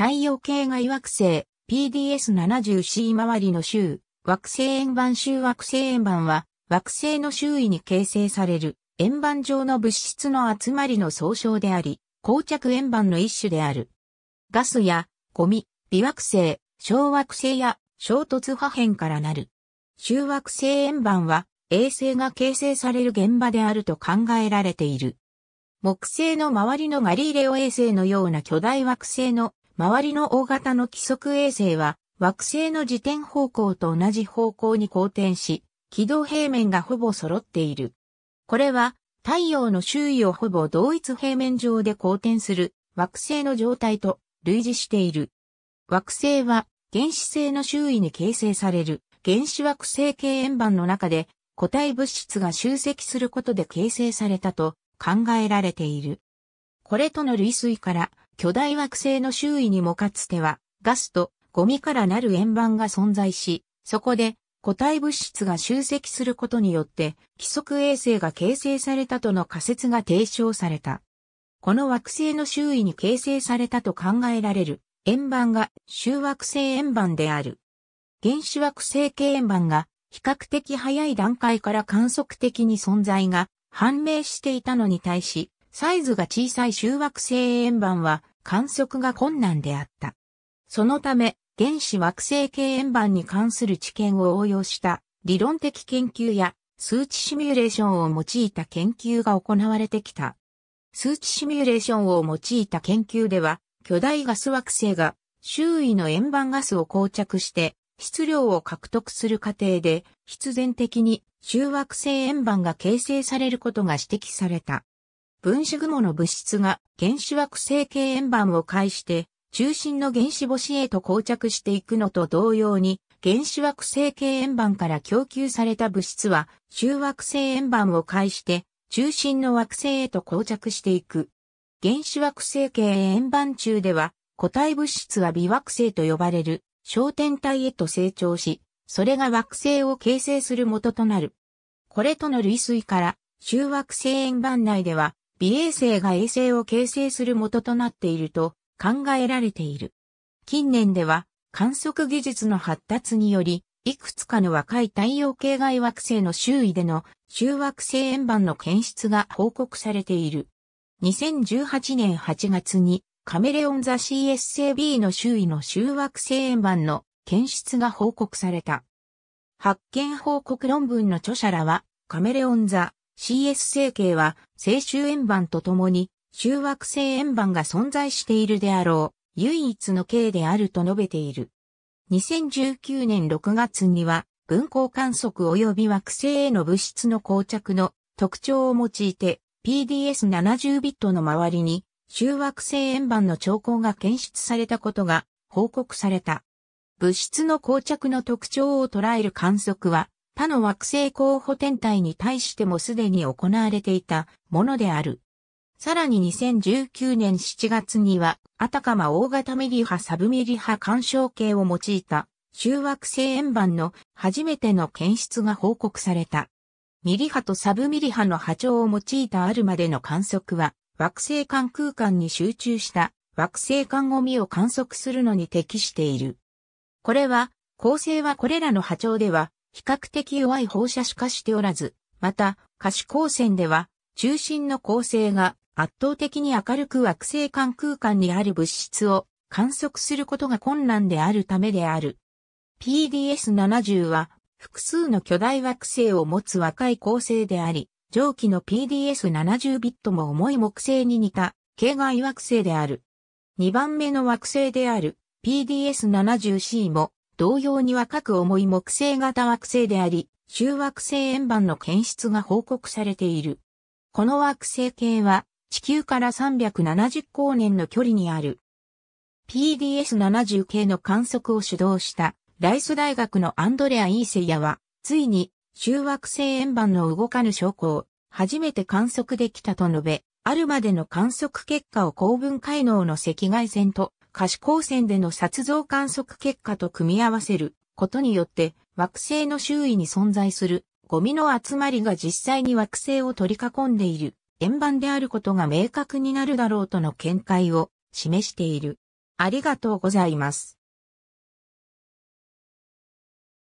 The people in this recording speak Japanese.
太陽系外惑星 PDS70C 周りの周、惑星円盤周惑星円盤は惑星の周囲に形成される円盤状の物質の集まりの総称であり、膠着円盤の一種である。ガスやゴミ、微惑星、小惑星や衝突破片からなる。周惑星円盤は衛星が形成される現場であると考えられている。木星の周りのガリーレオ衛星のような巨大惑星の周りの大型の規則衛星は、惑星の自転方向と同じ方向に公転し、軌道平面がほぼ揃っている。これは、太陽の周囲をほぼ同一平面上で公転する惑星の状態と類似している。惑星は原子星の周囲に形成される原子惑星系円盤の中で固体物質が集積することで形成されたと考えられている。これとの類推から巨大惑星の周囲にもかつてはガスとゴミからなる円盤が存在し、そこで固体物質が集積することによって規則衛星が形成されたとの仮説が提唱された。この惑星の周囲に形成されたと考えられる円盤が周惑星円盤である。原子惑星系円盤が比較的早い段階から観測的に存在が判明していたのに対し、サイズが小さい周惑星円盤は観測が困難であった。そのため、原子惑星系円盤に関する知見を応用した理論的研究や数値シミュレーションを用いた研究が行われてきた。数値シミュレーションを用いた研究では、巨大ガス惑星が周囲の円盤ガスを膠着して質量を獲得する過程で必然的に周惑星円盤が形成されることが指摘された。分子雲の物質が原子惑星系円盤を介して中心の原子星へと膠着していくのと同様に原子惑星系円盤から供給された物質は中惑星円盤を介して中心の惑星へと膠着していく。原子惑星系円盤中では固体物質は微惑星と呼ばれる小天体へと成長し、それが惑星を形成する元となる。これとの類推から、中惑星円盤内では、微衛星が衛星を形成する元となっていると考えられている。近年では観測技術の発達により、いくつかの若い太陽系外惑星の周囲での周惑星円盤の検出が報告されている。2018年8月にカメレオン座 CSAB の周囲の周惑星円盤の検出が報告された。発見報告論文の著者らはカメレオン座 CS 成形は、正周円盤とともに、周惑星円盤が存在しているであろう、唯一の形であると述べている。2019年6月には、分光観測及び惑星への物質の膠着の特徴を用いて、PDS70 ビットの周りに、周惑星円盤の兆候が検出されたことが報告された。物質の膠着の特徴を捉える観測は、他の惑星候補天体に対してもすでに行われていたものである。さらに2019年7月には、あたかま大型ミリ波サブミリ波干渉計を用いた、周惑星円盤の初めての検出が報告された。ミリ波とサブミリ波の波長を用いたあるまでの観測は、惑星間空間に集中した惑星間ゴミを観測するのに適している。これは、恒星はこれらの波長では比較的弱い放射しかしておらず、また、可視光線では、中心の構成が圧倒的に明るく惑星間空間にある物質を観測することが困難であるためである。PDS-70 は複数の巨大惑星を持つ若い構成であり、上記の PDS-70 ビットも重い木星に似た系外惑星である。2番目の惑星である PDS-70C も同様に若く重い木星型惑星であり、周惑星円盤の検出が報告されている。この惑星系は地球から370光年の距離にある。PDS70 系の観測を主導したライス大学のアンドレア・イーセイヤは、ついに周惑星円盤の動かぬ証拠を初めて観測できたと述べ、あるまでの観測結果を高分解能の赤外線と可視光線での撮像観測結果と組み合わせることによって惑星の周囲に存在するゴミの集まりが実際に惑星を取り囲んでいる円盤であることが明確になるだろうとの見解を示している。ありがとうございます。